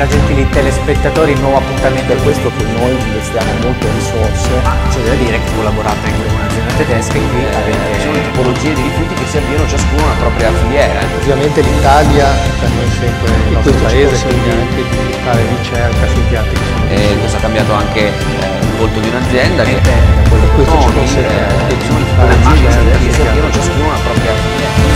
Buonasera gentili telespettatori, nuovo appuntamento. È questo che noi investiamo molte risorse. Ma c'è da dire che collaborate anche con un'azienda tedesca in qui avete... Ci sono tipologie di rifiuti che si avviano ciascuno alla propria filiera. Ovviamente l'Italia per noi sempre il nostro paese, quindi anche di fare ricerca sui piatti che sono. E questo ha cambiato anche eh, il volto di un'azienda eh, che... Eh, questo ci consente eh, di fare ricerca. si avviano ciascuno alla propria filiera.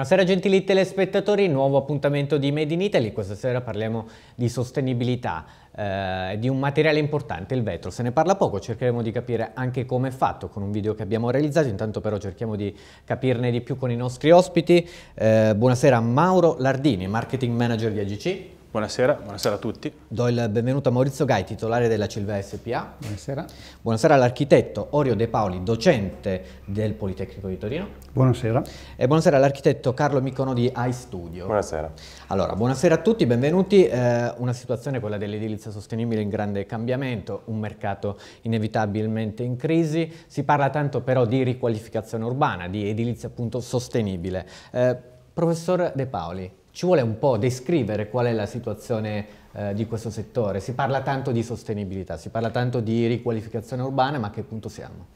Buonasera gentili telespettatori, nuovo appuntamento di Made in Italy, questa sera parliamo di sostenibilità, eh, di un materiale importante, il vetro, se ne parla poco, cercheremo di capire anche come è fatto con un video che abbiamo realizzato, intanto però cerchiamo di capirne di più con i nostri ospiti, eh, buonasera a Mauro Lardini, Marketing Manager di AGC. Buonasera, buonasera, a tutti. Do il benvenuto a Maurizio Gai, titolare della Cilva SPA. Buonasera. Buonasera all'architetto Orio De Paoli, docente del Politecnico di Torino. Buonasera. E buonasera all'architetto Carlo Micono di iStudio. Buonasera. Allora, buonasera a tutti, benvenuti. Eh, una situazione, quella dell'edilizia sostenibile, in grande cambiamento, un mercato inevitabilmente in crisi. Si parla tanto però di riqualificazione urbana, di edilizia appunto sostenibile. Eh, professor De Paoli, ci vuole un po' descrivere qual è la situazione eh, di questo settore. Si parla tanto di sostenibilità, si parla tanto di riqualificazione urbana, ma a che punto siamo?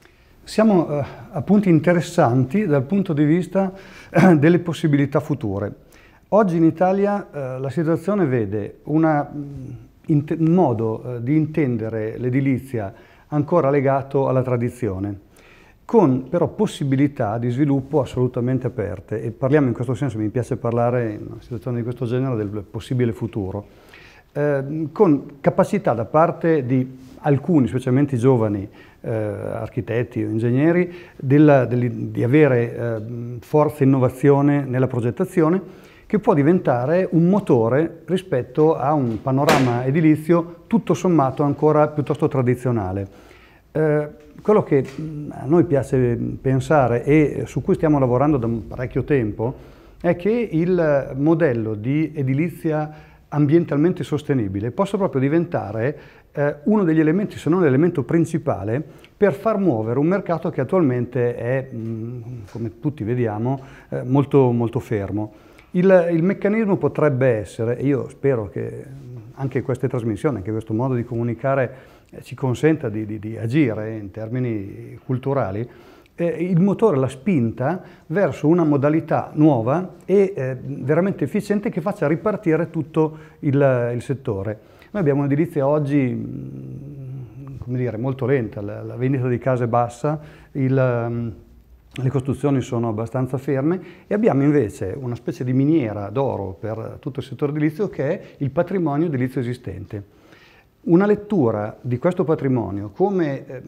Siamo eh, a punti interessanti dal punto di vista eh, delle possibilità future. Oggi in Italia eh, la situazione vede una, mm, in, un modo eh, di intendere l'edilizia ancora legato alla tradizione con però possibilità di sviluppo assolutamente aperte e parliamo in questo senso, mi piace parlare in una situazione di questo genere del possibile futuro, eh, con capacità da parte di alcuni, specialmente i giovani eh, architetti o ingegneri, della, del, di avere eh, forza e innovazione nella progettazione che può diventare un motore rispetto a un panorama edilizio tutto sommato ancora piuttosto tradizionale. Eh, quello che mm, a noi piace mm, pensare e su cui stiamo lavorando da parecchio tempo è che il modello di edilizia ambientalmente sostenibile possa proprio diventare eh, uno degli elementi, se non l'elemento principale, per far muovere un mercato che attualmente è, mh, mm, come tutti vediamo, eh, molto, molto fermo. Il, il meccanismo potrebbe essere, e io spero che anche queste trasmissioni, anche questo modo di comunicare ci eh, consenta di, di, di agire in termini culturali, eh, il motore, la spinta verso una modalità nuova e eh, veramente efficiente che faccia ripartire tutto il, il settore. Noi abbiamo un'edilizia oggi mm, dire, molto lenta, la, la, vendita di case è bassa, il, mm, le costruzioni sono abbastanza ferme e abbiamo invece una specie di miniera d'oro per tutto il settore edilizio che è il patrimonio edilizio esistente. Una lettura di questo patrimonio come eh,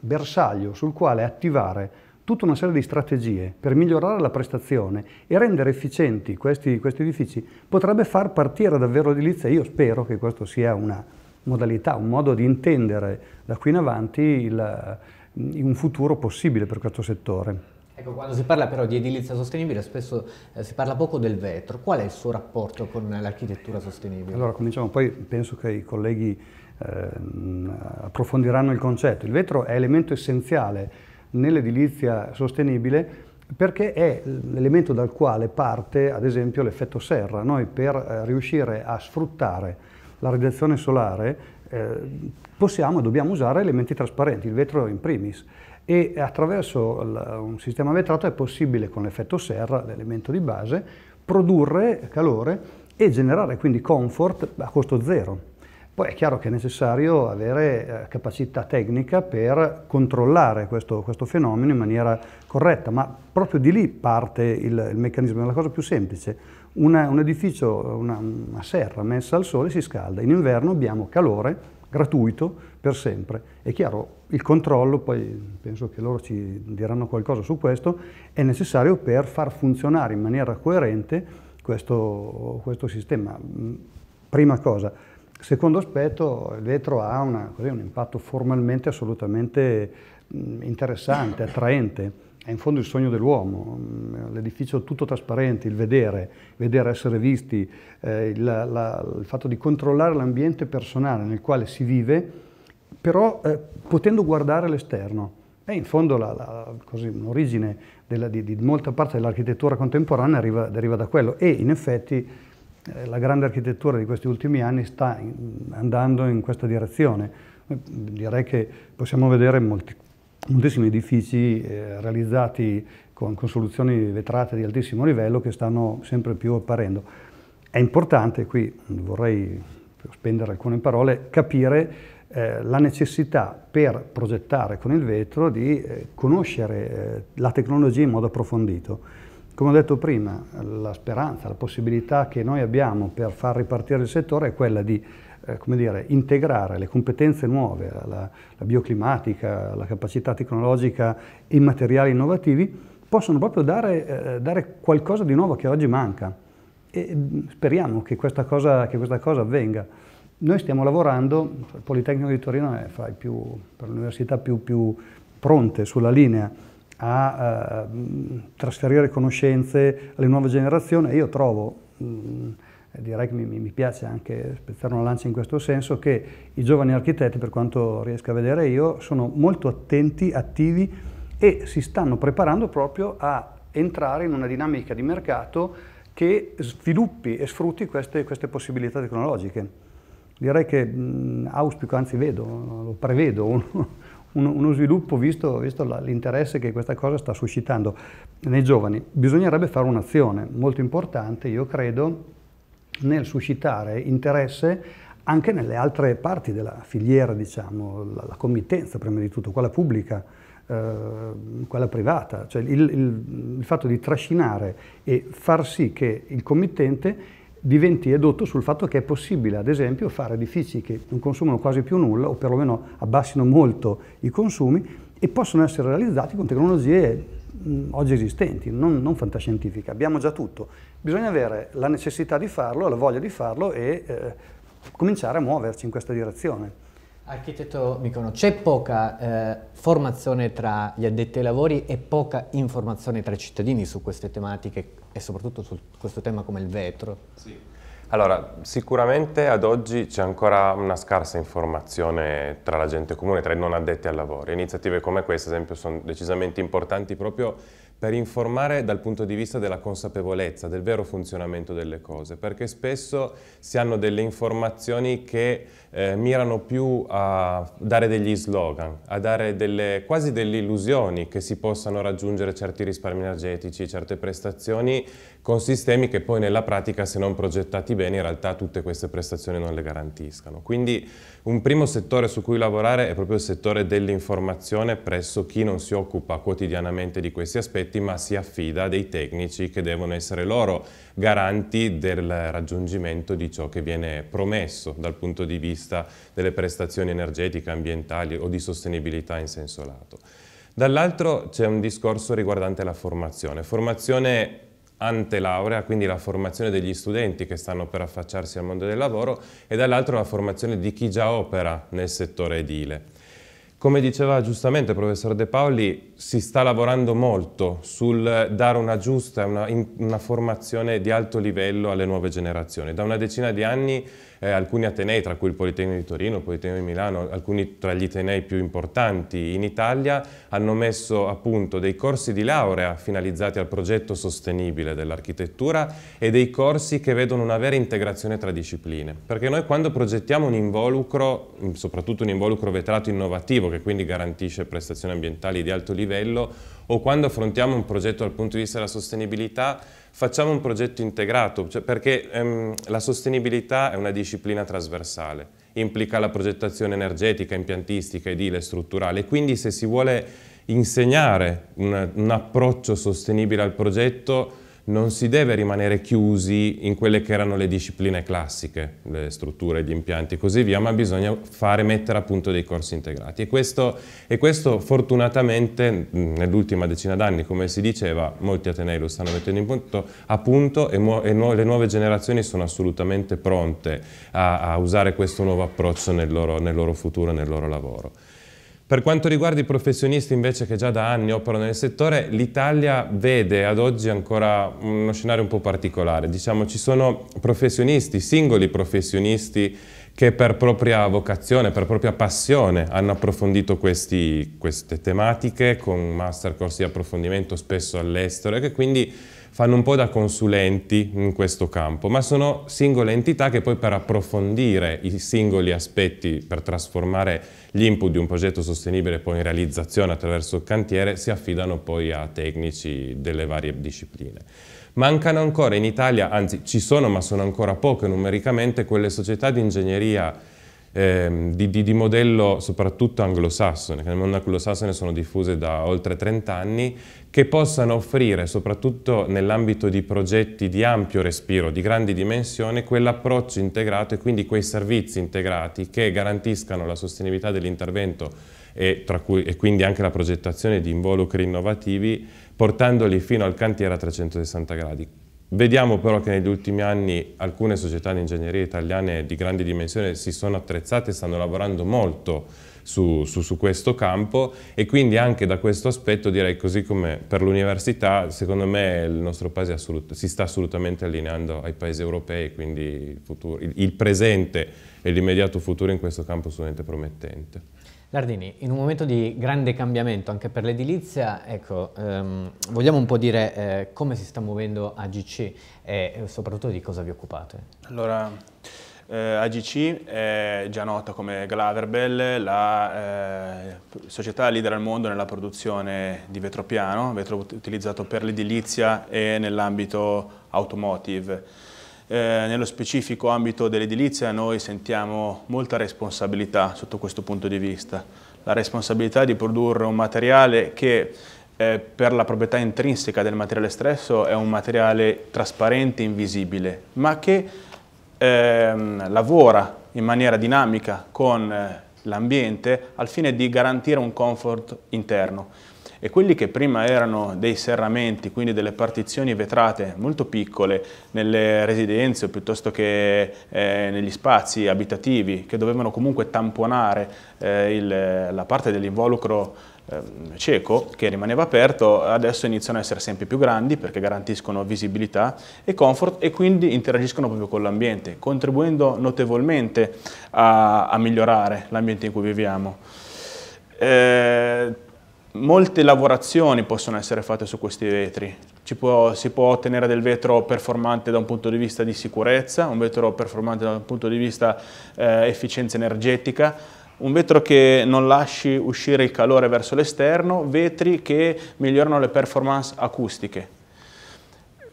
bersaglio sul quale attivare tutta una serie di strategie per migliorare la prestazione e rendere efficienti questi, questi edifici potrebbe far partire davvero l'edilizia. Io spero che questo sia una modalità, un modo di intendere da qui in avanti il, mm, un futuro possibile per questo settore. Ecco, quando si parla però di edilizia sostenibile spesso eh, si parla poco del vetro. Qual è il suo rapporto con l'architettura sostenibile? Allora, cominciamo, poi penso che i colleghi eh, approfondiranno il concetto. Il vetro è elemento essenziale nell'edilizia sostenibile perché è l'elemento dal quale parte, ad esempio, l'effetto serra. Noi per eh, riuscire a sfruttare la radiazione solare eh, possiamo e dobbiamo usare elementi trasparenti, il vetro in primis e attraverso un sistema vetrato è possibile con l'effetto serra, l'elemento di base, produrre calore e generare quindi comfort a costo zero. Poi è chiaro che è necessario avere eh, capacità tecnica per controllare questo, questo, fenomeno in maniera corretta, ma proprio di lì parte il, il meccanismo, è la cosa più semplice. Una, un edificio, una, una serra messa al sole si scalda, in inverno abbiamo calore gratuito per sempre. È chiaro, il controllo, poi penso che loro ci diranno qualcosa su questo, è necessario per far funzionare in maniera coerente questo, questo sistema. Mm, prima cosa. Secondo aspetto, il vetro ha una, così, un impatto formalmente assolutamente mm, interessante, attraente è in fondo il sogno dell'uomo, mm, l'edificio tutto trasparente, il vedere, vedere essere visti, eh, la, la, il fatto di controllare l'ambiente personale nel quale si vive però eh, potendo guardare all'esterno. E in fondo l'origine di, di, molta parte dell'architettura contemporanea arriva, deriva da quello e in effetti eh, la grande architettura di questi ultimi anni sta in, andando in questa direzione. Direi che possiamo vedere molti, moltissimi edifici eh, realizzati con, con, soluzioni vetrate di altissimo livello che stanno sempre più apparendo. È importante, qui vorrei spendere alcune parole, capire eh, la necessità per progettare con il vetro di eh, conoscere eh, la tecnologia in modo approfondito. Come ho detto prima, la speranza, la possibilità che noi abbiamo per far ripartire il settore è quella di eh, come dire, integrare le competenze nuove, la, la bioclimatica, la capacità tecnologica e i materiali innovativi, possono proprio dare, eh, dare, qualcosa di nuovo che oggi manca. E mm, speriamo che questa cosa, che questa cosa avvenga. Noi stiamo lavorando, il Politecnico di Torino è fra, più, fra le università più, più, pronte sulla linea a eh, trasferire conoscenze alle nuove generazioni. Io trovo, mh, mm, direi che mi, mi, piace anche spezzare una lancia in questo senso, che i giovani architetti, per quanto riesco a vedere io, sono molto attenti, attivi e si stanno preparando proprio a entrare in una dinamica di mercato che sviluppi e sfrutti queste, queste possibilità tecnologiche direi che mh, auspico, anzi vedo, lo prevedo, un, un, uno sviluppo visto, visto l'interesse che questa cosa sta suscitando nei giovani. Bisognerebbe fare un'azione molto importante, io credo, nel suscitare interesse anche nelle altre parti della filiera, diciamo, la, la committenza prima di tutto, quella pubblica, Uh, quella privata, cioè il, il, il, fatto di trascinare e far sì che il committente diventi edotto sul fatto che è possibile, ad esempio, fare edifici che non consumano quasi più nulla o perlomeno abbassino molto i consumi e possono essere realizzati con tecnologie oggi esistenti, non, non, fantascientifiche. Abbiamo già tutto. Bisogna avere la necessità di farlo, la voglia di farlo e eh, cominciare a muoverci in questa direzione. Architetto Micono, c'è poca eh, formazione tra gli addetti ai lavori e poca informazione tra i cittadini su queste tematiche e soprattutto su questo tema come il vetro? Sì. Allora, sicuramente ad oggi c'è ancora una scarsa informazione tra la gente comune, tra i non addetti al lavoro. Iniziative come questa, ad esempio, sono decisamente importanti proprio per informare dal punto di vista della consapevolezza, del vero funzionamento delle cose, perché spesso si hanno delle informazioni che eh, mirano più a dare degli slogan, a dare delle, quasi delle illusioni che si possano raggiungere certi risparmi energetici, certe prestazioni con sistemi che poi nella pratica se non progettati bene in realtà tutte queste prestazioni non le garantiscano. Quindi un primo settore su cui lavorare è proprio il settore dell'informazione presso chi non si occupa quotidianamente di questi aspetti ma si affida a dei tecnici che devono essere loro garanti del raggiungimento di ciò che viene promesso dal punto di vista vista delle prestazioni energetiche, ambientali o di sostenibilità in senso lato. Dall'altro c'è un discorso riguardante la formazione. Formazione ante laurea, quindi la formazione degli studenti che stanno per affacciarsi al mondo del lavoro e dall'altro la formazione di chi già opera nel settore edile. Come diceva giustamente il professor De Paoli, si sta lavorando molto sul dare una giusta, una, una formazione di alto livello alle nuove generazioni. Da una decina di anni eh, alcuni atenei, tra cui il Politecnico di Torino, il Politecnico di Milano, alcuni tra gli atenei più importanti in Italia, hanno messo a punto dei corsi di laurea finalizzati al progetto sostenibile dell'architettura e dei corsi che vedono una vera integrazione tra discipline. Perché noi quando progettiamo un involucro, soprattutto un involucro vetrato innovativo, che quindi garantisce prestazioni ambientali di alto livello, o quando affrontiamo un progetto dal punto di vista della sostenibilità, facciamo un progetto integrato, cioè perché ehm, la sostenibilità è una disciplina trasversale, implica la progettazione energetica, impiantistica, edile, strutturale, quindi se si vuole insegnare un, un approccio sostenibile al progetto non si deve rimanere chiusi in quelle che erano le discipline classiche, le strutture, gli impianti e così via, ma bisogna fare, mettere a punto dei corsi integrati. E questo, e questo fortunatamente nell'ultima decina d'anni, come si diceva, molti Atenei lo stanno mettendo in punto, a punto e, e no, le nuove generazioni sono assolutamente pronte a, a usare questo nuovo approccio nel loro, nel loro futuro e nel loro lavoro. Per quanto riguarda i professionisti invece che già da anni operano nel settore, l'Italia vede ad oggi ancora uno scenario un po' particolare. Diciamo ci sono professionisti, singoli professionisti che per propria vocazione, per propria passione hanno approfondito questi, queste tematiche con master corsi di approfondimento spesso all'estero e che quindi fanno un po' da consulenti in questo campo, ma sono singole entità che poi per approfondire i singoli aspetti, per trasformare gli input di un progetto sostenibile poi in realizzazione attraverso il cantiere, si affidano poi a tecnici delle varie discipline. Mancano ancora in Italia, anzi ci sono ma sono ancora poche numericamente, quelle società di ingegneria eh, di, di, di, modello soprattutto anglosassone, che nel mondo anglosassone sono diffuse da oltre 30 anni, che possano offrire, soprattutto nell'ambito di progetti di ampio respiro, di grandi dimensioni, quell'approccio integrato e quindi quei servizi integrati che garantiscano la sostenibilità dell'intervento e, cui, e quindi anche la progettazione di involucri innovativi, portandoli fino al cantiere a 360 gradi. Vediamo però che negli ultimi anni alcune società di ingegneria italiane di grandi dimensioni si sono attrezzate e stanno lavorando molto su, su, su, questo campo e quindi anche da questo aspetto direi così come per l'università secondo me il nostro paese assolut, si sta assolutamente allineando ai paesi europei quindi il, futuro, il, il presente e l'immediato futuro in questo campo è assolutamente promettente. Nardini, in un momento di grande cambiamento anche per l'edilizia, ecco, ehm, vogliamo un po' dire eh, come si sta muovendo AGC e, soprattutto di cosa vi occupate? Allora, eh, AGC è già nota come Glaverbell, la eh, società leader al mondo nella produzione di vetropiano, vetro utilizzato per l'edilizia e nell'ambito automotive. Eh, nello specifico ambito dell'edilizia noi sentiamo molta responsabilità sotto questo punto di vista. La responsabilità di produrre un materiale che eh, per la proprietà intrinseca del materiale stesso è un materiale trasparente, invisibile, ma che ehm, lavora in maniera dinamica con eh, l'ambiente al fine di garantire un comfort interno e quelli che prima erano dei serramenti, quindi delle partizioni vetrate molto piccole nelle residenze o piuttosto che eh, negli spazi abitativi che dovevano comunque tamponare eh, il, la parte dell'involucro ehm, cieco che rimaneva aperto adesso iniziano a essere sempre più grandi perché garantiscono visibilità e comfort e quindi interagiscono proprio con l'ambiente contribuendo notevolmente a, a migliorare l'ambiente in cui viviamo. Eh, Molte lavorazioni possono essere fatte su questi vetri. Può, si può ottenere del vetro performante da un punto di vista di sicurezza, un vetro performante da un punto di vista eh, efficienza energetica, un vetro che non lasci uscire il calore verso l'esterno, vetri che migliorano le performance acustiche.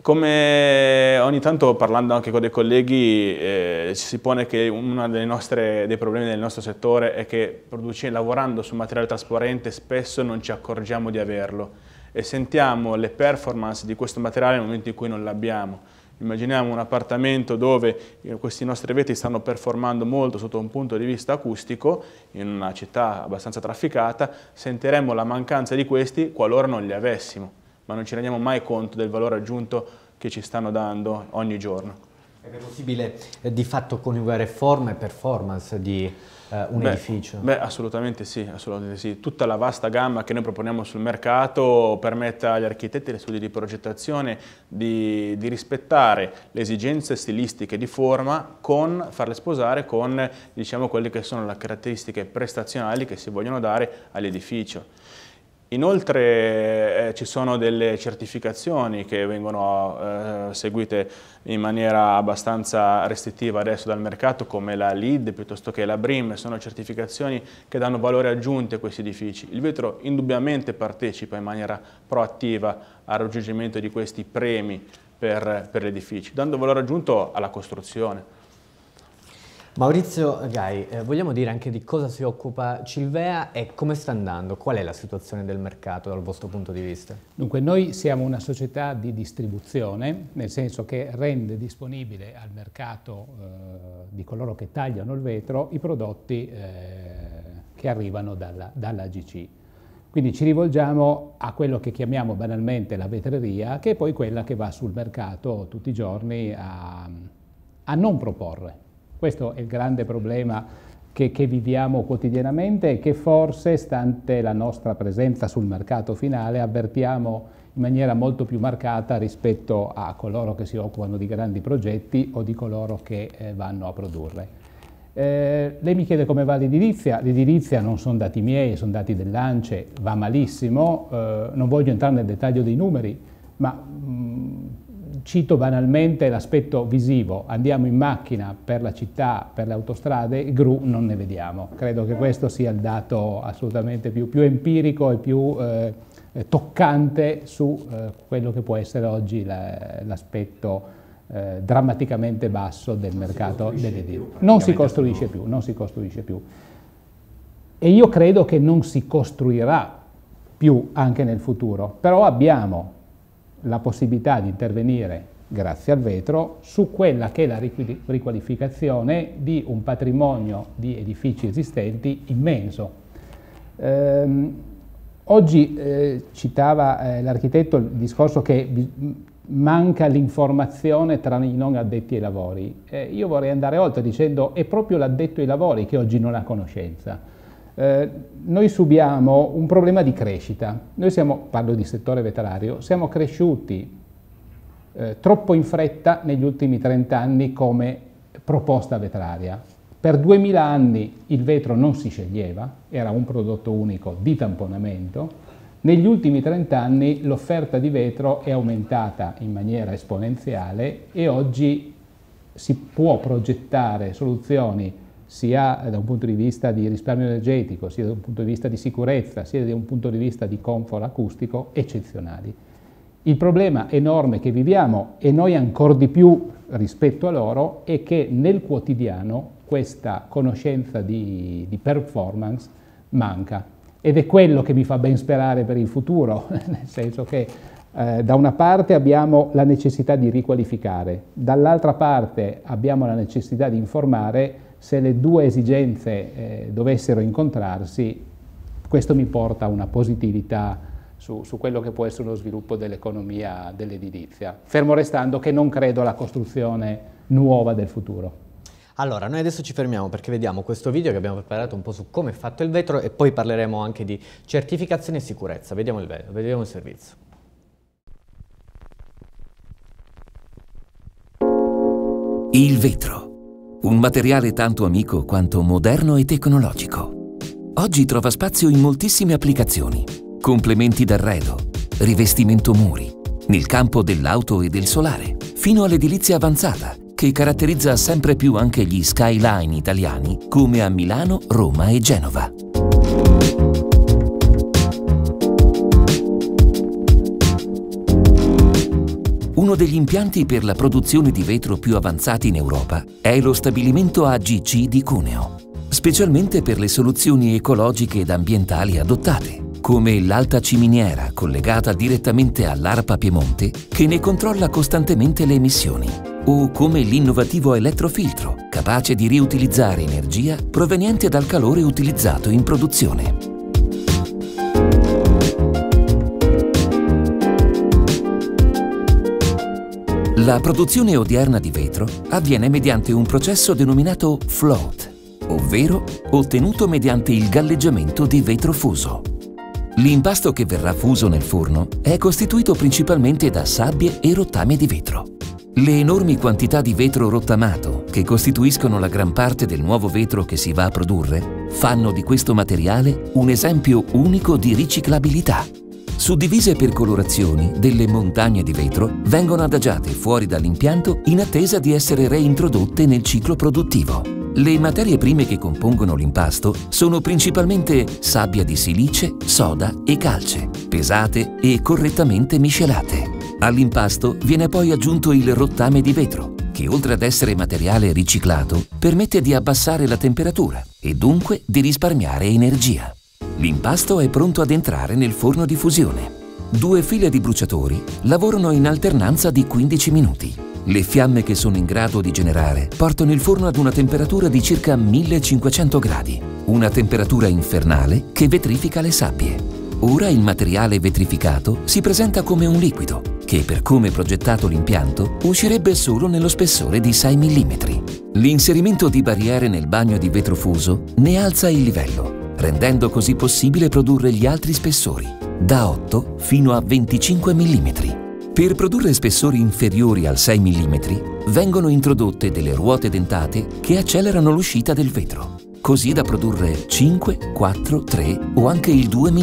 Come ogni tanto parlando anche con dei colleghi eh, si pone che uno dei, nostre, dei problemi del nostro settore è che produce, lavorando su materiale trasparente spesso non ci accorgiamo di averlo e sentiamo le performance di questo materiale nel momento in cui non l'abbiamo. Immaginiamo un appartamento dove eh, questi nostri vetri stanno performando molto sotto un punto di vista acustico, in una città abbastanza trafficata, sentiremmo la mancanza di questi qualora non li avessimo ma non ci rendiamo mai conto del valore aggiunto che ci stanno dando ogni giorno. È possibile eh, di fatto coniugare forma e performance di eh, un beh, edificio? Beh, assolutamente sì, assolutamente sì. Tutta la vasta gamma che noi proponiamo sul mercato permette agli architetti e agli studi di progettazione di, di, rispettare le esigenze stilistiche di forma con farle sposare con diciamo, quelle che sono le caratteristiche prestazionali che si vogliono dare all'edificio. Inoltre eh, ci sono delle certificazioni che vengono eh, seguite in maniera abbastanza restrittiva adesso dal mercato come la LID piuttosto che la BRIM, sono certificazioni che danno valore aggiunto a questi edifici. Il vetro indubbiamente partecipa in maniera proattiva al raggiungimento di questi premi per, per edifici, dando valore aggiunto alla costruzione. Maurizio Gai, eh, vogliamo dire anche di cosa si occupa Cilvea e come sta andando? Qual è la situazione del mercato dal vostro punto di vista? Dunque, noi siamo una società di distribuzione, nel senso che rende disponibile al mercato eh, di coloro che tagliano il vetro i prodotti eh, che arrivano dalla, dalla GC. Quindi ci rivolgiamo a quello che chiamiamo banalmente la vetreria, che è poi quella che va sul mercato tutti i giorni a, a non proporre questo è il grande problema che, che viviamo quotidianamente e che forse, stante la nostra presenza sul mercato finale, avvertiamo in maniera molto più marcata rispetto a coloro che si occupano di grandi progetti o di coloro che eh, vanno a produrre. Eh, lei mi chiede come va l'edilizia, l'edilizia non sono dati miei, sono dati del Lance, va malissimo, eh, non voglio entrare nel dettaglio dei numeri, ma mh, mm, Cito banalmente l'aspetto visivo, andiamo in macchina per la città, per le autostrade, gru non ne vediamo. Credo che questo sia il dato assolutamente più, più empirico e più eh, eh toccante su eh, quello che può essere oggi l'aspetto eh, drammaticamente basso del non mercato dell'edilizia. Non si costruisce più, non si costruisce più. E io credo che non si costruirà più anche nel futuro, però abbiamo la possibilità di intervenire grazie al vetro, su quella che è la riqualificazione di un patrimonio di edifici esistenti immenso. Ehm, oggi eh, citava eh, l'architetto il discorso che manca l'informazione tra i non addetti ai lavori. Eh, io vorrei andare oltre dicendo è proprio l'addetto ai lavori che oggi non ha conoscenza eh, noi subiamo un problema di crescita. Noi siamo, parlo di settore veterinario, siamo cresciuti eh, troppo in fretta negli ultimi 30 anni come proposta vetraria. Per 2000 anni il vetro non si sceglieva, era un prodotto unico di tamponamento. Negli ultimi 30 anni l'offerta di vetro è aumentata in maniera esponenziale e oggi si può progettare soluzioni sia da un punto di vista di risparmio energetico, sia da un punto di vista di sicurezza, sia da un punto di vista di comfort acustico, eccezionali. Il problema enorme che viviamo, e noi ancora di più rispetto a loro, è che nel quotidiano questa conoscenza di, di performance manca. Ed è quello che mi fa ben sperare per il futuro, nel senso che eh, da una parte abbiamo la necessità di riqualificare, dall'altra parte abbiamo la necessità di informare se le due esigenze eh, dovessero incontrarsi, questo mi porta a una positività su, su quello che può essere lo sviluppo dell'economia dell'edilizia, fermo restando che non credo alla costruzione nuova del futuro. Allora, noi adesso ci fermiamo perché vediamo questo video che abbiamo preparato un po' su come è fatto il vetro e poi parleremo anche di certificazione e sicurezza. Vediamo il, vediamo il servizio. Il vetro un materiale tanto amico quanto moderno e tecnologico. Oggi trova spazio in moltissime applicazioni. Complementi d'arredo, rivestimento muri, nel campo dell'auto e del solare, fino all'edilizia avanzata, che caratterizza sempre più anche gli skyline italiani, come a Milano, Roma e Genova. Uno degli impianti per la produzione di vetro più avanzati in Europa è lo stabilimento AGC di Cuneo, specialmente per le soluzioni ecologiche ed ambientali adottate, come l'alta ciminiera collegata direttamente all'Arpa Piemonte che ne controlla costantemente le emissioni, o come l'innovativo elettrofiltro, capace di riutilizzare energia proveniente dal calore utilizzato in produzione. La produzione odierna di vetro avviene mediante un processo denominato float, ovvero ottenuto mediante il galleggiamento di vetro fuso. L'impasto che verrà fuso nel forno è costituito principalmente da sabbie e rottame di vetro. Le enormi quantità di vetro rottamato, che costituiscono la gran parte del nuovo vetro che si va a produrre, fanno di questo materiale un esempio unico di riciclabilità suddivise per colorazioni, delle montagne di vetro vengono adagiate fuori dall'impianto in attesa di essere reintrodotte nel ciclo produttivo. Le materie prime che compongono l'impasto sono principalmente sabbia di silice, soda e calce, pesate e correttamente miscelate. All'impasto viene poi aggiunto il rottame di vetro, che oltre ad essere materiale riciclato, permette di abbassare la temperatura e dunque di risparmiare energia. L'impasto è pronto ad entrare nel forno di fusione. Due file di bruciatori lavorano in alternanza di 15 minuti. Le fiamme che sono in grado di generare portano il forno ad una temperatura di circa 1500 gradi, una temperatura infernale che vetrifica le sabbie. Ora il materiale vetrificato si presenta come un liquido, che per come progettato l'impianto uscirebbe solo nello spessore di 6 mm. L'inserimento di barriere nel bagno di vetro fuso ne alza il livello rendendo così possibile produrre gli altri spessori, da 8 fino a 25 mm. Per produrre spessori inferiori al 6 mm vengono introdotte delle ruote dentate che accelerano l'uscita del vetro, così da produrre 5, 4, 3 o anche il 2 mm.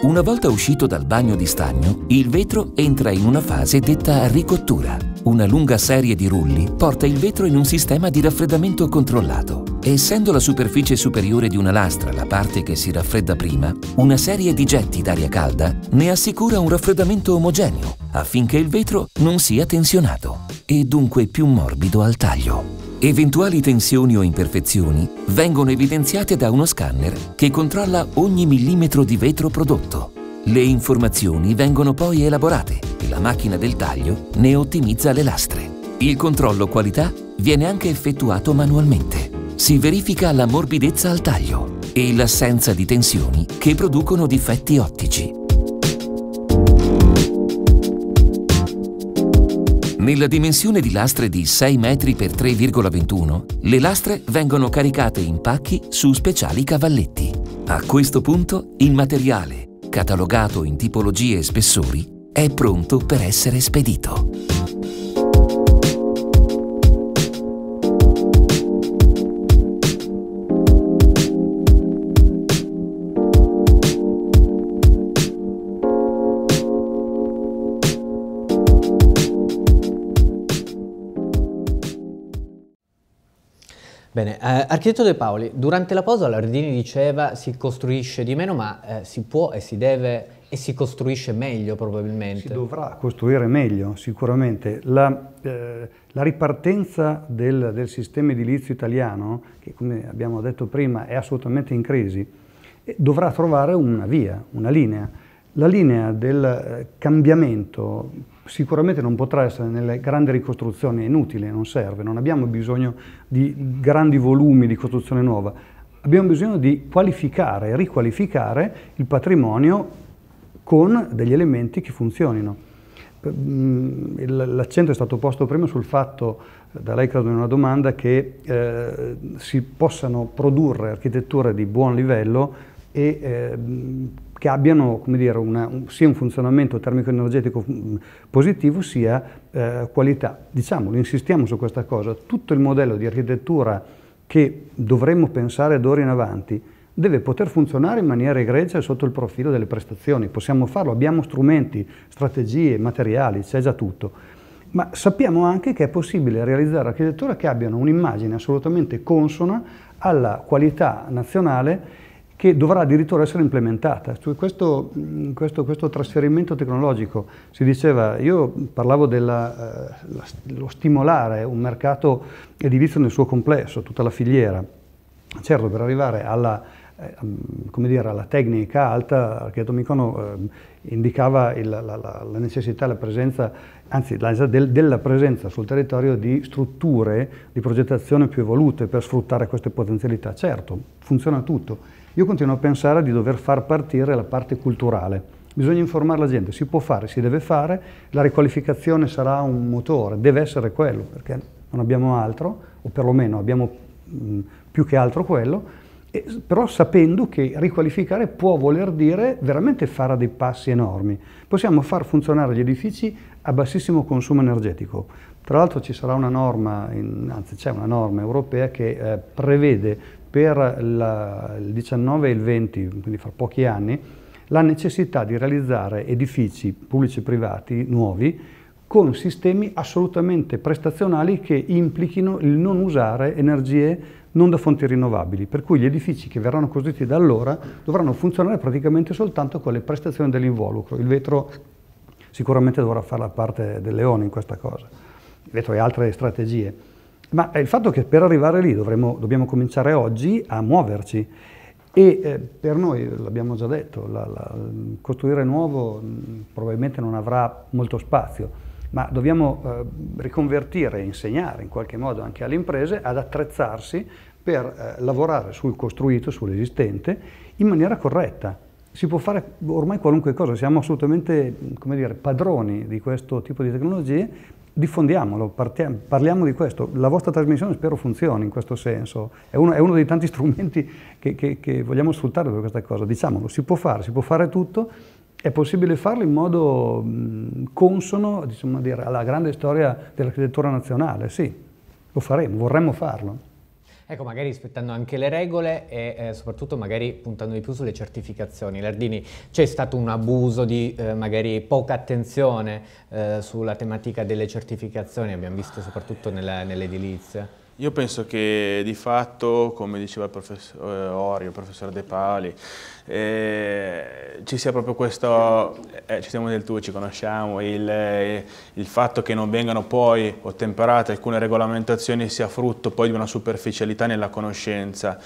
Una volta uscito dal bagno di stagno, il vetro entra in una fase detta ricottura. Una lunga serie di rulli porta il vetro in un sistema di raffreddamento controllato. Essendo la superficie superiore di una lastra la parte che si raffredda prima, una serie di getti d'aria calda ne assicura un raffreddamento omogeneo affinché il vetro non sia tensionato e dunque più morbido al taglio. Eventuali tensioni o imperfezioni vengono evidenziate da uno scanner che controlla ogni millimetro di vetro prodotto. Le informazioni vengono poi elaborate e la macchina del taglio ne ottimizza le lastre. Il controllo qualità viene anche effettuato manualmente. Si verifica la morbidezza al taglio e l'assenza di tensioni che producono difetti ottici. Nella dimensione di lastre di 6 m x 3,21, le lastre vengono caricate in pacchi su speciali cavalletti. A questo punto il materiale, catalogato in tipologie e spessori, è pronto per essere spedito. Eh, Architetto De Paoli, durante la pausa Lardini diceva si costruisce di meno, ma eh, si può e si deve e si costruisce meglio probabilmente. Si dovrà costruire meglio sicuramente. La, eh, la ripartenza del, del, sistema edilizio italiano, che come abbiamo detto prima è assolutamente in crisi, eh, dovrà trovare una via, una linea. La linea del eh, cambiamento sicuramente non potrà essere nelle grandi ricostruzioni, è inutile, non serve, non abbiamo bisogno di grandi volumi di costruzione nuova, abbiamo bisogno di qualificare riqualificare il patrimonio con degli elementi che funzionino. Mm, l'accento è stato posto prima sul fatto, eh, da lei credo in una domanda, che eh, si possano produrre architetture di buon livello e eh, che abbiano dire, una, un, sia un funzionamento termico-energetico mm, positivo sia eh, qualità. Diciamolo, insistiamo su questa cosa, tutto il modello di architettura che dovremmo pensare d'ora in avanti deve poter funzionare in maniera egregia sotto il profilo delle prestazioni, possiamo farlo, abbiamo strumenti, strategie, materiali, c'è già tutto ma sappiamo anche che è possibile realizzare architetture che abbiano un'immagine assolutamente consona alla qualità nazionale che dovrà addirittura essere implementata. Questo, questo, questo trasferimento tecnologico, si diceva, io parlavo dello eh, stimolare un mercato edilizio nel suo complesso, tutta la filiera. Certo, per arrivare alla, eh, dire, alla tecnica alta, l'architetto Micono ehm, indicava il, la, la, la, necessità, la presenza, anzi la necessità del, della presenza sul territorio di strutture di progettazione più evolute per sfruttare queste potenzialità. Certo, funziona tutto io continuo a pensare di dover far partire la parte culturale. Bisogna informare la gente, si può fare, si deve fare, la riqualificazione sarà un motore, deve essere quello, perché non abbiamo altro, o perlomeno abbiamo mh, mm, più che altro quello, e, però sapendo che riqualificare può voler dire veramente fare dei passi enormi. Possiamo far funzionare gli edifici a bassissimo consumo energetico. Tra l'altro ci sarà una norma, in, anzi c'è una norma europea che eh, prevede per la, il 19 e il 20, quindi fra pochi anni, la necessità di realizzare edifici pubblici e privati nuovi con sistemi assolutamente prestazionali che implichino il non usare energie non da fonti rinnovabili, per cui gli edifici che verranno costruiti da allora dovranno funzionare praticamente soltanto con le prestazioni dell'involucro. Il vetro sicuramente dovrà fare la parte del leone in questa cosa, il vetro e altre strategie. Ma è eh, il fatto che per arrivare lì dovremo, dobbiamo cominciare oggi a muoverci e eh, per noi, l'abbiamo già detto, la, la, costruire nuovo mh, probabilmente non avrà molto spazio, ma dobbiamo eh, riconvertire, insegnare in qualche modo anche alle imprese ad attrezzarsi per eh, lavorare sul costruito, sull'esistente, in maniera corretta, si può fare ormai qualunque cosa, siamo assolutamente dire, padroni di questo tipo di tecnologie, diffondiamolo, partiamo, parliamo di questo. La vostra trasmissione spero funzioni in questo senso, è uno, è uno dei tanti strumenti che, che, che vogliamo sfruttare per questa cosa, diciamolo, si può fare, si può fare tutto, è possibile farlo in modo consono diciamo, alla grande storia dell'architettura nazionale, sì, lo faremo, vorremmo farlo. Ecco, magari rispettando anche le regole e eh, soprattutto magari puntando di più sulle certificazioni. Lardini, c'è stato un abuso di eh, magari poca attenzione eh, sulla tematica delle certificazioni, abbiamo visto soprattutto nell'edilizia. Nell io penso che di fatto, come diceva il professor eh, Orio, il professor De Pali, eh, ci sia proprio questo, eh, ci siamo del tuo, ci conosciamo, il, eh, il, fatto che non vengano poi ottemperate alcune regolamentazioni sia frutto poi di una superficialità nella conoscenza,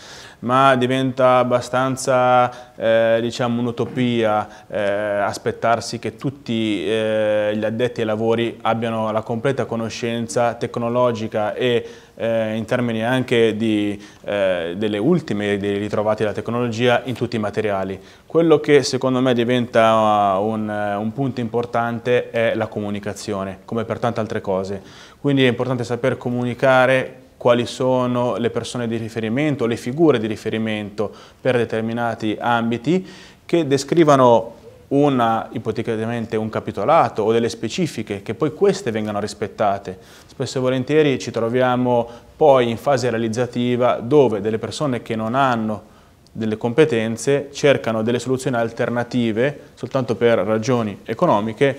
ma diventa abbastanza eh, diciamo un'utopia eh, aspettarsi che tutti gli addetti ai lavori abbiano la completa conoscenza tecnologica e eh, in termini anche di, eh, delle ultime dei ritrovati della tecnologia in tutti i materiali. Quello che secondo me diventa uh, un, un punto importante è la comunicazione, come per tante altre cose. Quindi è importante saper comunicare quali sono le persone di riferimento, le figure di riferimento per determinati ambiti che descrivano una, ipoteticamente un capitolato o delle specifiche, che poi queste vengano rispettate. Spesso e volentieri ci troviamo poi in fase realizzativa dove delle persone che non hanno delle competenze cercano delle soluzioni alternative soltanto per ragioni economiche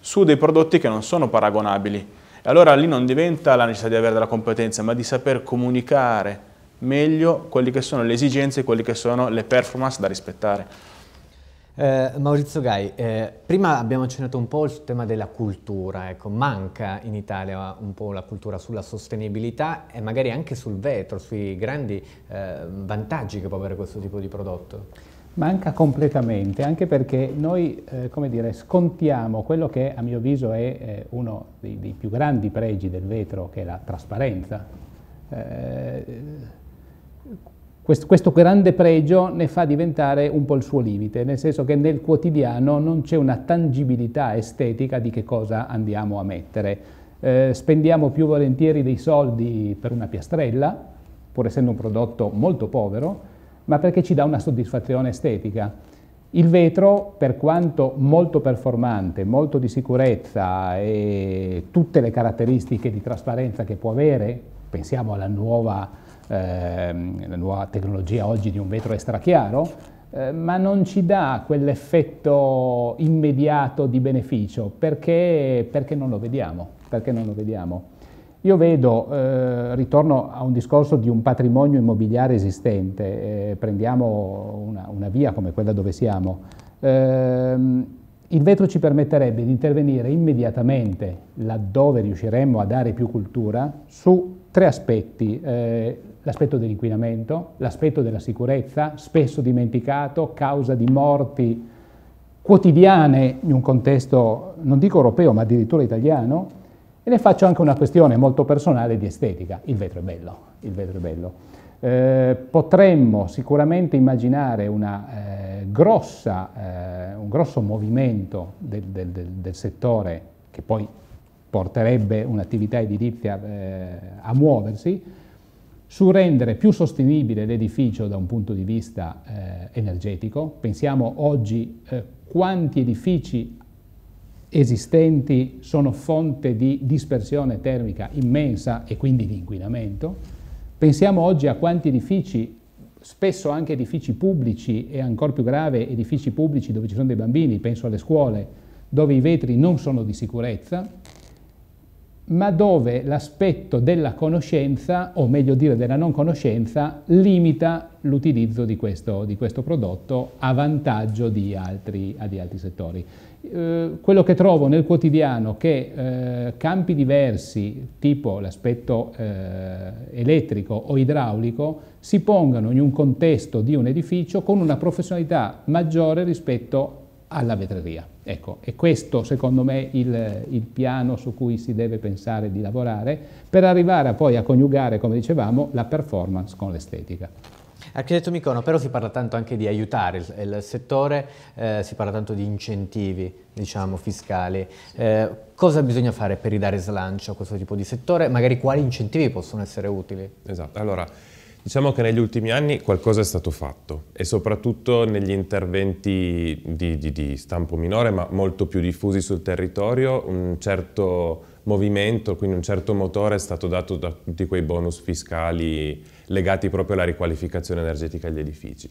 su dei prodotti che non sono paragonabili. E allora lì non diventa la necessità di avere della competenza, ma di saper comunicare meglio quelle che sono le esigenze e quelle che sono le performance da rispettare. Eh, Maurizio Gai, eh, prima abbiamo accennato un po' sul tema della cultura, ecco, manca in Italia un po' la cultura sulla sostenibilità e magari anche sul vetro, sui grandi eh, vantaggi che può avere questo tipo di prodotto. Manca completamente, anche perché noi, eh, come dire, scontiamo quello che a mio avviso è eh, uno dei, dei, più grandi pregi del vetro, che è la trasparenza eh, questo, grande pregio ne fa diventare un po' il suo limite, nel senso che nel quotidiano non c'è una tangibilità estetica di che cosa andiamo a mettere. Eh, spendiamo più volentieri dei soldi per una piastrella, pur essendo un prodotto molto povero, ma perché ci dà una soddisfazione estetica. Il vetro, per quanto molto performante, molto di sicurezza e tutte le caratteristiche di trasparenza che può avere, pensiamo alla nuova Ehm, la nuova tecnologia oggi di un vetro extrachiaro, eh, ma non ci dà quell'effetto immediato di beneficio perché, perché, non lo vediamo. Perché non lo vediamo. Io vedo, eh, ritorno a un discorso di un patrimonio immobiliare esistente, eh, prendiamo una, una, via come quella dove siamo, ehm, il vetro ci permetterebbe di intervenire immediatamente, laddove riusciremmo a dare più cultura, su tre aspetti. Eh, l'aspetto dell'inquinamento, l'aspetto della sicurezza, spesso dimenticato, causa di morti quotidiane in un contesto, non dico europeo, ma addirittura italiano, e ne faccio anche una questione molto personale di estetica. Il vetro è bello, il vetro è bello. Eh, potremmo sicuramente immaginare una, eh, grossa, eh, un grosso movimento del, del, del, del, settore che poi porterebbe un'attività edilizia eh, a muoversi, su rendere più sostenibile l'edificio da un punto di vista eh, energetico. Pensiamo oggi eh, quanti edifici esistenti sono fonte di dispersione termica immensa e quindi di inquinamento. Pensiamo oggi a quanti edifici, spesso anche edifici pubblici e ancora più grave edifici pubblici dove ci sono dei bambini, penso alle scuole, dove i vetri non sono di sicurezza ma dove l'aspetto della conoscenza, o meglio dire della non conoscenza, limita l'utilizzo di, di questo, prodotto a vantaggio di altri, di altri settori. Eh, quello che trovo nel quotidiano che eh, campi diversi, tipo l'aspetto eh, elettrico o idraulico, si pongano in un contesto di un edificio con una professionalità maggiore rispetto alla vetreria. Ecco, è questo secondo me il, il, piano su cui si deve pensare di lavorare per arrivare poi a coniugare, come dicevamo, la performance con l'estetica. Architetto Micono, però si parla tanto anche di aiutare il, il settore, eh, si parla tanto di incentivi, diciamo, fiscali. Eh, cosa bisogna fare per ridare slancio a questo tipo di settore? Magari quali incentivi possono essere utili? Esatto, allora... Diciamo che negli ultimi anni qualcosa è stato fatto e soprattutto negli interventi di, di, di stampo minore ma molto più diffusi sul territorio un certo movimento, quindi un certo motore è stato dato da tutti quei bonus fiscali legati proprio alla riqualificazione energetica degli edifici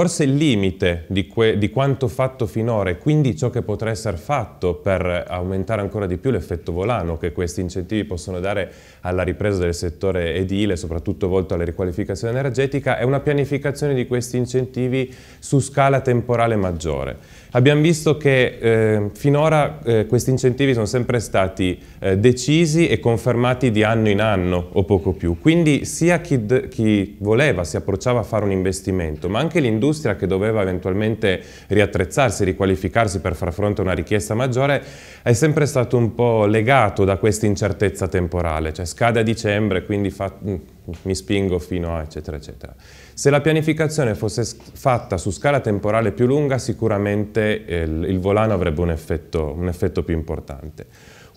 forse il limite di, di, quanto fatto finora e quindi ciò che potrà essere fatto per aumentare ancora di più l'effetto volano che questi incentivi possono dare alla ripresa del settore edile, soprattutto volto alla riqualificazione energetica, è una pianificazione di questi incentivi su scala temporale maggiore. Abbiamo visto che eh, finora eh, questi incentivi sono sempre stati eh, decisi e confermati di anno in anno o poco più, quindi sia chi, chi voleva si approcciava a fare un investimento, ma anche l'industria dell'industria che doveva eventualmente riattrezzarsi, riqualificarsi per far fronte a una richiesta maggiore, è sempre stato un po' legato da questa incertezza temporale, cioè scade a dicembre, quindi fa, mm, mi spingo fino a eccetera eccetera. Se la pianificazione fosse fatta su scala temporale più lunga, sicuramente il, eh, il volano avrebbe un effetto, un effetto più importante.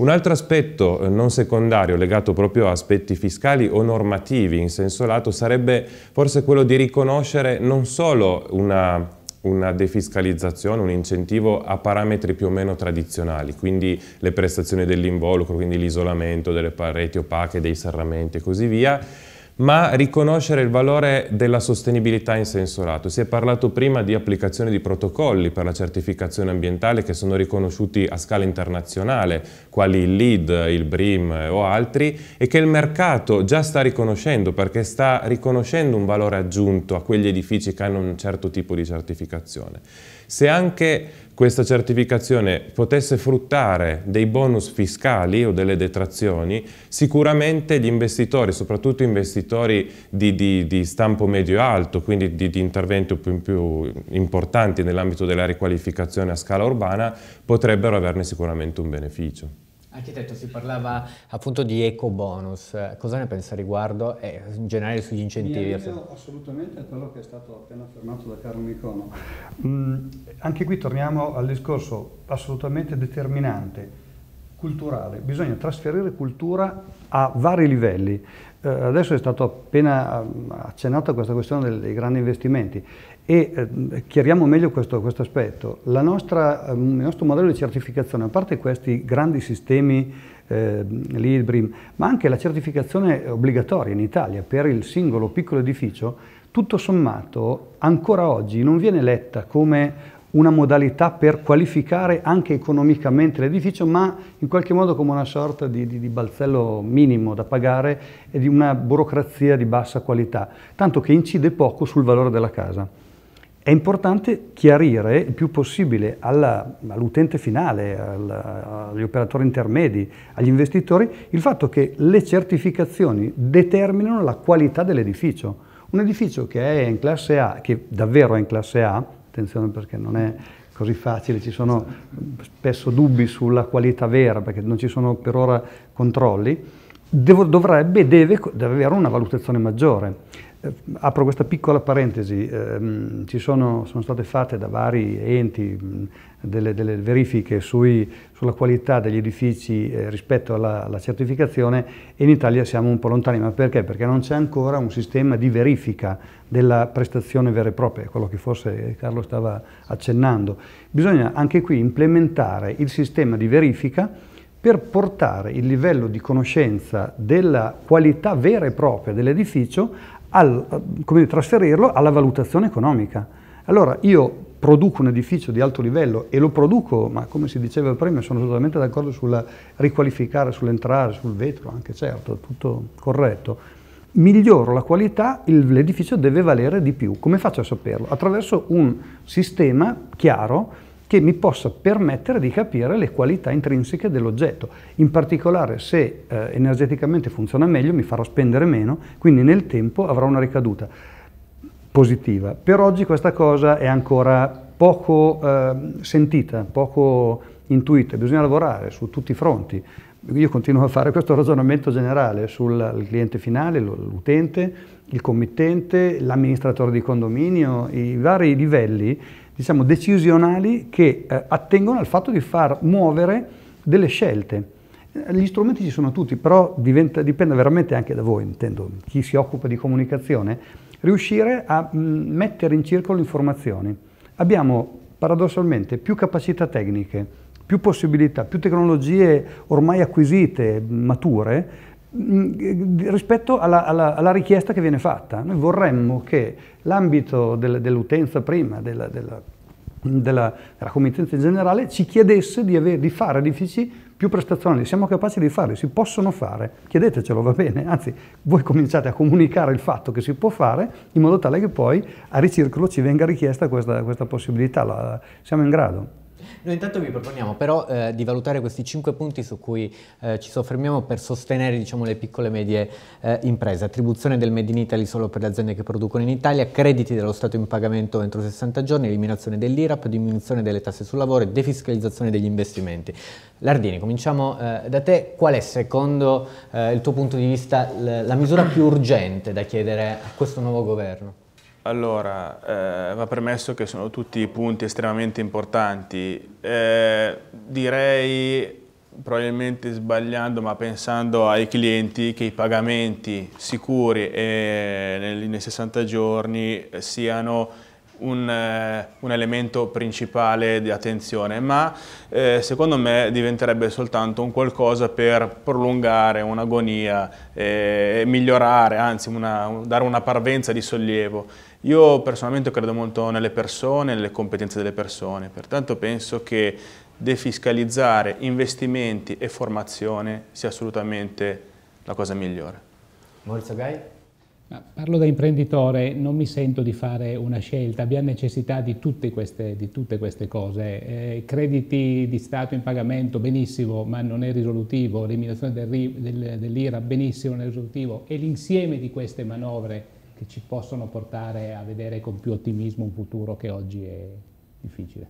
Un altro aspetto eh, non secondario legato proprio a aspetti fiscali o normativi in senso lato sarebbe forse quello di riconoscere non solo una una defiscalizzazione, un incentivo a parametri più o meno tradizionali, quindi le prestazioni dell'involucro, quindi l'isolamento delle pareti opache, dei serramenti e così via, ma riconoscere il valore della sostenibilità in senso lato. Si è parlato prima di applicazione di protocolli per la certificazione ambientale che sono riconosciuti a scala internazionale, quali il LEED, il BRIM o altri, e che il mercato già sta riconoscendo perché sta riconoscendo un valore aggiunto a quegli edifici che hanno un certo tipo di certificazione. Se anche questa certificazione potesse fruttare dei bonus fiscali o delle detrazioni, sicuramente gli investitori, soprattutto investitori di, di, di stampo medio-alto, quindi di, di interventi più, più importanti nell'ambito della riqualificazione a scala urbana, potrebbero averne sicuramente un beneficio. Architetto, si parlava appunto di eco bonus, cosa ne pensa riguardo e in generale sugli incentivi? assolutamente a quello che è stato appena affermato da Carlo Nicono. Mm, anche qui torniamo al discorso assolutamente determinante, culturale. Bisogna trasferire cultura a vari livelli. Eh, adesso è stato appena mm, accennata questa questione dei grandi investimenti. E eh, chiariamo meglio questo, questo aspetto. Nostra, ehm, il nostro modello di certificazione, a parte questi grandi sistemi, eh, l'IDBRIM, ma anche la certificazione obbligatoria in Italia per il singolo piccolo edificio, tutto sommato ancora oggi non viene letta come una modalità per qualificare anche economicamente l'edificio, ma in qualche modo come una sorta di, di, di, balzello minimo da pagare e di una burocrazia di bassa qualità, tanto che incide poco sul valore della casa. È importante chiarire il più possibile all'utente finale, alla, agli operatori intermedi, agli investitori, il fatto che le certificazioni determinano la qualità dell'edificio. Un edificio che è in classe A, che davvero è in classe A, attenzione perché non è così facile, ci sono spesso dubbi sulla qualità vera perché non ci sono per ora controlli, dovrebbe, deve, deve avere una valutazione maggiore. Eh, apro questa piccola parentesi, ehm, ci sono, sono, state fatte da vari enti delle, delle, verifiche sui, sulla qualità degli edifici eh, rispetto alla, alla, certificazione e in Italia siamo un po' lontani, ma perché? Perché non c'è ancora un sistema di verifica della prestazione vera e propria, quello che forse Carlo stava accennando. Bisogna anche qui implementare il sistema di verifica per portare il livello di conoscenza della qualità vera e propria dell'edificio al, eh, dire, trasferirlo alla valutazione economica. Allora io produco un edificio di alto livello e lo produco, ma come si diceva prima, sono assolutamente d'accordo sul riqualificare, sull'entrare, sul vetro, anche certo, tutto corretto. Miglioro la qualità, l'edificio deve valere di più. Come faccio a saperlo? Attraverso un sistema chiaro che mi possa permettere di capire le qualità intrinseche dell'oggetto. In particolare se eh, energeticamente funziona meglio mi farò spendere meno, quindi nel tempo avrà una ricaduta positiva. Per oggi questa cosa è ancora poco eh, sentita, poco intuita, bisogna lavorare su tutti i fronti. Io continuo a fare questo ragionamento generale sul cliente finale, l'utente, il committente, l'amministratore di condominio, i vari livelli diciamo, decisionali che eh, attengono al fatto di far muovere delle scelte. Eh, gli strumenti ci sono tutti, però diventa, dipende veramente anche da voi, intendo chi si occupa di comunicazione, riuscire a mh, mm, mettere in circolo informazioni. Abbiamo paradossalmente più capacità tecniche, più possibilità, più tecnologie ormai acquisite, mature, Mm, rispetto alla, alla, alla, richiesta che viene fatta. Noi vorremmo che l'ambito del, dell'utenza prima, della, della, della, della committenza in generale, ci chiedesse di, avere, di fare edifici più prestazionali. Siamo capaci di farli, si possono fare, chiedetecelo, va bene. Anzi, voi cominciate a comunicare il fatto che si può fare in modo tale che poi a ricircolo ci venga richiesta questa, questa possibilità. La, siamo in grado. Noi intanto vi proponiamo però eh, di valutare questi cinque punti su cui eh, ci soffermiamo per sostenere diciamo, le piccole e medie eh, imprese. Attribuzione del Made in Italy solo per le aziende che producono in Italia, crediti dello Stato in pagamento entro 60 giorni, eliminazione dell'IRAP, diminuzione delle tasse sul lavoro e defiscalizzazione degli investimenti. Lardini, cominciamo eh, da te. Qual è secondo eh, il tuo punto di vista la misura più urgente da chiedere a questo nuovo governo? Allora, eh, va permesso che sono tutti punti estremamente importanti. Eh, direi, probabilmente sbagliando, ma pensando ai clienti, che i pagamenti sicuri nei 60 giorni siano un, eh, un, elemento principale di attenzione, ma eh, secondo me diventerebbe soltanto un qualcosa per prolungare un'agonia, eh, migliorare, anzi una, dare una parvenza di sollievo. Io personalmente credo molto nelle persone, nelle competenze delle persone, pertanto penso che defiscalizzare investimenti e formazione sia assolutamente la cosa migliore. Maurizio Gai? Parlo da imprenditore, non mi sento di fare una scelta, abbiamo necessità di tutte queste, di tutte queste cose. Eh, crediti di Stato in pagamento, benissimo, ma non è risolutivo, eliminazione del, del, dell'IRA, benissimo, non è risolutivo. E l'insieme di queste manovre che ci possono portare a vedere con più ottimismo un futuro che oggi è difficile.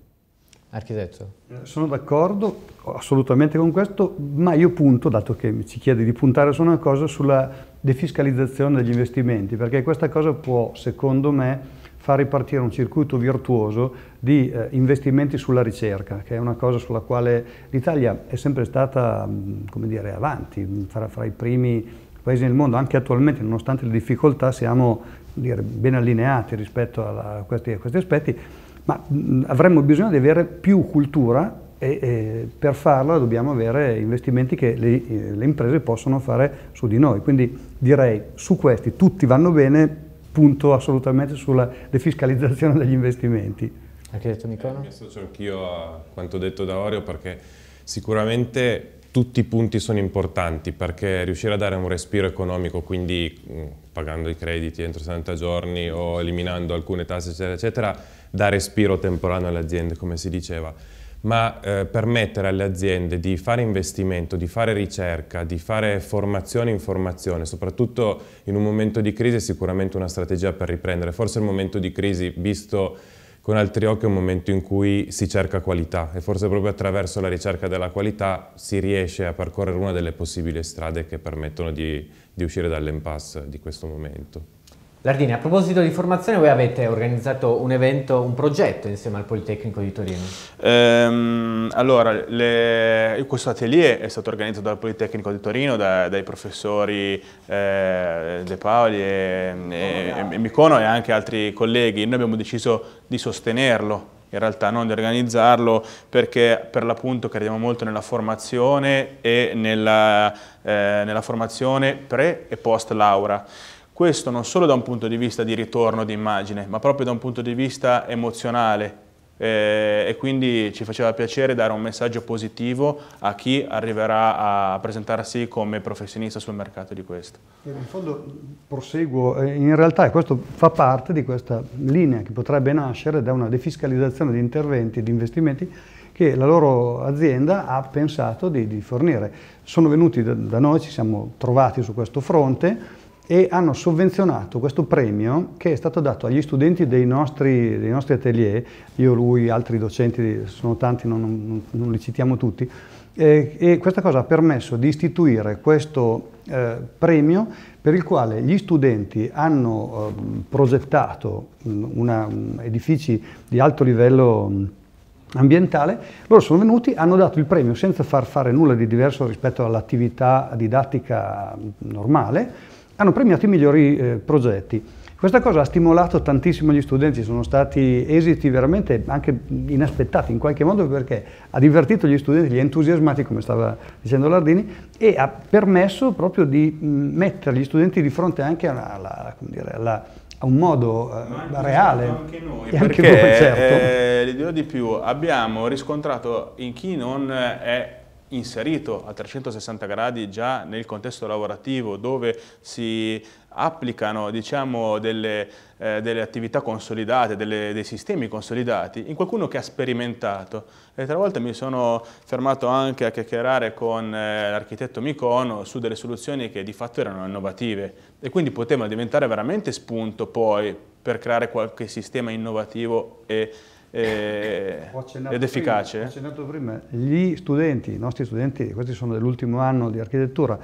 Architetto. Eh, sono d'accordo assolutamente con questo, ma io punto, dato che ci chiede di puntare su una cosa, sulla defiscalizzazione degli investimenti, perché questa cosa può, secondo me, far ripartire un circuito virtuoso di eh, investimenti sulla ricerca, che è una cosa sulla quale l'Italia è sempre stata, mm, come dire, avanti, fra, fra i primi paesi del mondo, anche attualmente, nonostante le difficoltà, siamo dire, ben allineati rispetto alla, a, questi, a, questi, aspetti, ma mh, avremmo bisogno di avere più cultura e, e per farla dobbiamo avere investimenti che le, eh, le, imprese possono fare su di noi. Quindi direi su questi tutti vanno bene, punto assolutamente sulla defiscalizzazione degli investimenti. Anche detto Nicola? Mi associo anch'io a eh, quanto detto da Oreo perché sicuramente tutti i punti sono importanti perché riuscire a dare un respiro economico, quindi mm, pagando i crediti entro 60 giorni o eliminando alcune tasse, eccetera, eccetera, dà respiro temporaneo alle aziende, come si diceva ma eh, permettere alle aziende di fare investimento, di fare ricerca, di fare formazione in formazione, soprattutto in un momento di crisi è sicuramente una strategia per riprendere. Forse il momento di crisi, visto con altri occhi è un momento in cui si cerca qualità e forse proprio attraverso la ricerca della qualità si riesce a percorrere una delle possibili strade che permettono di, di uscire dall'impasse di questo momento. Lardini, a proposito di formazione, voi avete organizzato un evento, un progetto insieme al Politecnico di Torino. Ehm, allora, le, questo atelier è stato organizzato dal Politecnico di Torino, da, dai professori eh, De Paoli e, e, e Micono eh. e anche altri colleghi. Noi abbiamo deciso di sostenerlo in realtà non di organizzarlo perché per l'appunto crediamo molto nella formazione e nella, eh, nella formazione pre e post laura. Questo non solo da un punto di vista di ritorno di immagine, ma proprio da un punto di vista emozionale, eh, e quindi ci faceva piacere dare un messaggio positivo a chi arriverà a presentarsi come professionista sul mercato di questo. In fondo proseguo, eh, in realtà questo fa parte di questa linea che potrebbe nascere da una defiscalizzazione di interventi e di investimenti che la loro azienda ha pensato di, di fornire. Sono venuti da, da noi, ci siamo trovati su questo fronte, e hanno sovvenzionato questo premio che è stato dato agli studenti dei nostri, dei nostri atelier, io, lui, altri docenti, sono tanti, non, non, non li citiamo tutti, eh, e questa cosa ha permesso di istituire questo eh, premio per il quale gli studenti hanno eh, progettato una, um, edifici di alto livello ambientale, loro sono venuti, hanno dato il premio senza far fare nulla di diverso rispetto all'attività didattica normale, hanno premiato i migliori eh, progetti. Questa cosa ha stimolato tantissimo gli studenti, sono stati esiti veramente anche inaspettati in qualche modo perché ha divertito gli studenti, li ha entusiasmati come stava dicendo Lardini e ha permesso proprio di mm, mettere gli studenti di fronte anche alla, alla, dire, alla, a un modo eh, reale. Anche noi, e perché, anche voi, certo. eh, le dirò di più, abbiamo riscontrato in chi non è inserito a 360 gradi già nel contesto lavorativo dove si applicano diciamo, delle, eh, delle, attività consolidate, delle, dei sistemi consolidati, in qualcuno che ha sperimentato. E tra volte mi sono fermato anche a chiacchierare con eh, l'architetto Micono su delle soluzioni che di fatto erano innovative e quindi potevano diventare veramente spunto poi per creare qualche sistema innovativo e eh, ed efficace? Prima, ho accennato prima, gli studenti, i nostri studenti, questi sono dell'ultimo anno di architettura,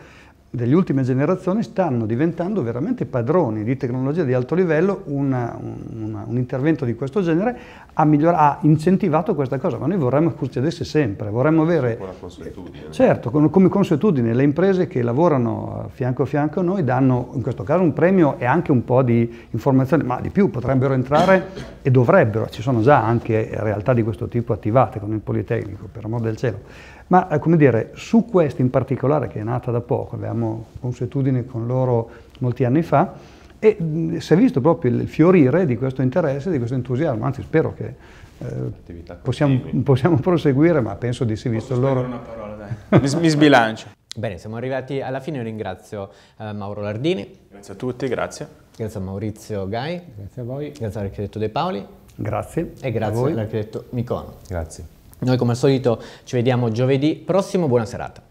delle ultime generazioni stanno diventando veramente padroni di tecnologia di alto livello, una, una, un intervento di questo genere ha, ha, incentivato questa cosa, ma noi vorremmo che succedesse sempre, vorremmo avere... Con consuetudine. Certo, con, come consuetudine le imprese che lavorano fianco a fianco a noi danno in questo caso un premio e anche un po' di informazioni, ma di più potrebbero entrare e dovrebbero, ci sono già anche realtà di questo tipo attivate con il Politecnico, per amor del cielo ma eh, come dire, su questo in particolare, che è nata da poco, avevamo consuetudine con loro molti anni fa, e mm, si è visto proprio il fiorire di questo interesse, di questo entusiasmo, anzi spero che eh, possiamo, possiamo, proseguire, ma penso di sì, visto loro... Una parola, dai. mi sbilancio. Bene, siamo arrivati alla fine, ringrazio eh, Mauro Lardini. Grazie a tutti, grazie. Grazie a Maurizio Gai. Grazie a voi. Grazie all'architetto De Paoli. Grazie. E grazie all'architetto Micono. Grazie. Noi come al solito ci vediamo giovedì prossimo, buona serata.